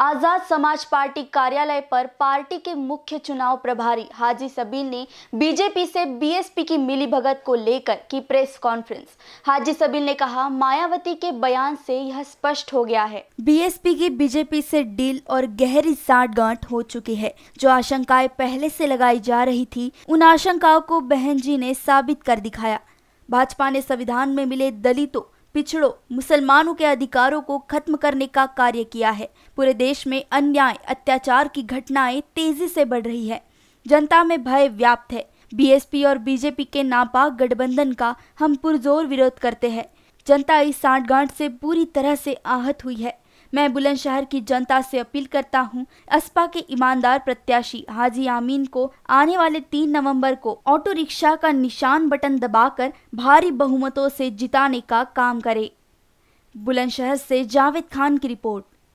आज़ाद समाज पार्टी कार्यालय पर पार्टी के मुख्य चुनाव प्रभारी हाजी सबील ने बीजेपी से बीएसपी की मिलीभगत को लेकर की प्रेस कॉन्फ्रेंस हाजी सबील ने कहा मायावती के बयान से यह स्पष्ट हो गया है बीएसपी की बीजेपी से डील और गहरी गांठ हो चुकी है जो आशंकाएं पहले से लगाई जा रही थी उन आशंकाओं को बहन जी ने साबित कर दिखाया भाजपा ने संविधान में मिले दलितों पिछड़ों मुसलमानों के अधिकारों को खत्म करने का कार्य किया है पूरे देश में अन्याय अत्याचार की घटनाएं तेजी से बढ़ रही है जनता में भय व्याप्त है बीएसपी और बीजेपी के नापाक गठबंधन का हम पुरजोर विरोध करते हैं जनता इस सांठगांठ से पूरी तरह से आहत हुई है मैं बुलंदशहर की जनता से अपील करता हूं असपा के ईमानदार प्रत्याशी हाजी आमीन को आने वाले तीन नवंबर को ऑटो रिक्शा का निशान बटन दबाकर भारी बहुमतों से जिताने का काम करे बुलंदशहर से जावेद खान की रिपोर्ट